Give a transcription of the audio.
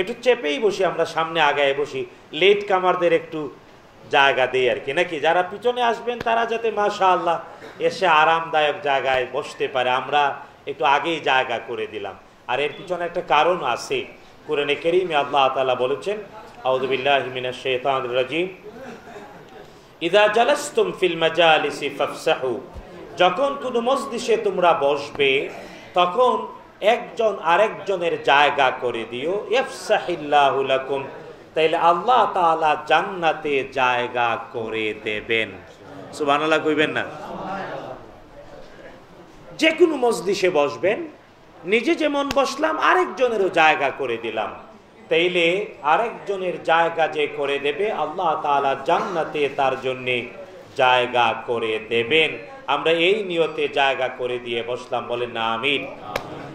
একটু চেপেই বসি আমরা সামনে আগায় বসি লেট কামারদের একটু জায়গা দেই আর কি নাকি যারা পিছনে আসবেন তারা যাতে মাশা আল্লাহ এসে আরামদায়ক জায়গায় বসতে পারে আমরা একটু আগেই জায়গা করে দিলাম আর এর পিছনে একটা কারণ আছে কোরআনে কেরিমে আল্লাহ তালা বলেছেন জালাস্তুম ফিল যখন কোন মসজিষে তোমরা বসবে তখন একজন আরেকজনের জায়গা করে দিও এফসাহিল্লাহুলাকুম তাইলে আল্লাহ তালা জান্নাতে জায়গা করে দেবেন সুবানাল্লাহ কইবেন না যে কোনো মসজিষে বসবেন নিজে যেমন বসলাম আরেকজনেরও জায়গা করে দিলাম তাইলে আরেকজনের জায়গা যে করে দেবে আল্লাহ তালা জান্নাতে তার জন্যে জায়গা করে দেবেন আমরা এই নিয়তে জায়গা করে দিয়ে বসলাম বলে না আমিন